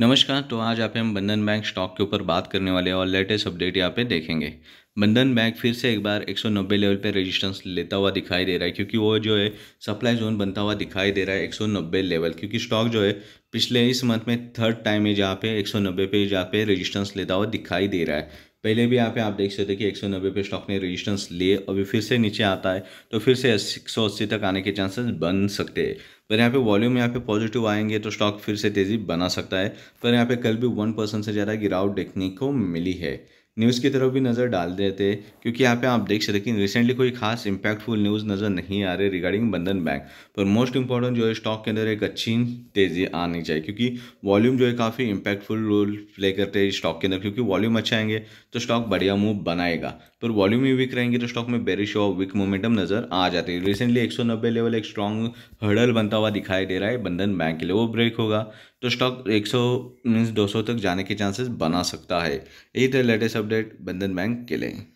नमस्कार तो आज आप हम बंधन बैंक स्टॉक के ऊपर बात करने वाले हैं और लेटेस्ट अपडेट यहाँ पे देखेंगे बंधन बैंक फिर से एक बार 190 लेवल पे रेजिस्टेंस लेता हुआ दिखाई दे रहा है क्योंकि वो जो है सप्लाई जोन बनता हुआ दिखाई दे रहा है 190 लेवल क्योंकि स्टॉक जो है पिछले इस मंथ में थर्ड टाइम है जहाँ पे 190 पे जहाँ पे रेजिस्टेंस लेता हुआ दिखाई दे रहा है पहले भी यहाँ पे आप देख सकते कि एक सौ नब्बे पे स्टॉक ने रेजिस्टेंस लिए अभी फिर से नीचे आता है तो फिर से एक सौ अस्सी तक आने के चांसेस बन सकते हैं पर यहाँ पे वॉल्यूम यहाँ पे पॉजिटिव आएंगे तो स्टॉक फिर से तेज़ी बना सकता है पर यहाँ पे कल भी वन परसेंट से ज़्यादा गिरावट देखने को मिली है न्यूज़ की तरफ भी नज़र डाल देते क्योंकि यहाँ पे आप देख सकते हैं कि रिसेंटली कोई खास इम्पैक्टफुल न्यूज़ नज़र नहीं आ रही रिगार्डिंग बंधन बैंक पर मोस्ट इंपॉर्टेंट जो है स्टॉक के अंदर एक अच्छी तेज़ी आनी चाहिए क्योंकि वॉल्यूम जो है काफ़ी इम्पैक्टफुल रोल प्ले करते हैं स्टॉक के अंदर क्योंकि वॉल्यूम अच्छा आएंगे तो स्टॉक बढ़िया मूव बनाएगा पर वॉल्यूम ही वीक रहेंगे तो स्टॉक में बेरिश और वीक मोमेंटम नज़र आ जाती है रिसेंटली एक लेवल एक स्ट्रॉन्ग हर्डल बनता हुआ दिखाई दे रहा है बंधन बैंक के लिए वो ब्रेक होगा तो स्टॉक 100 मीन्स दो तक जाने के चांसेस बना सकता है यही थे लेटेस्ट अपडेट बंधन बैंक के लिए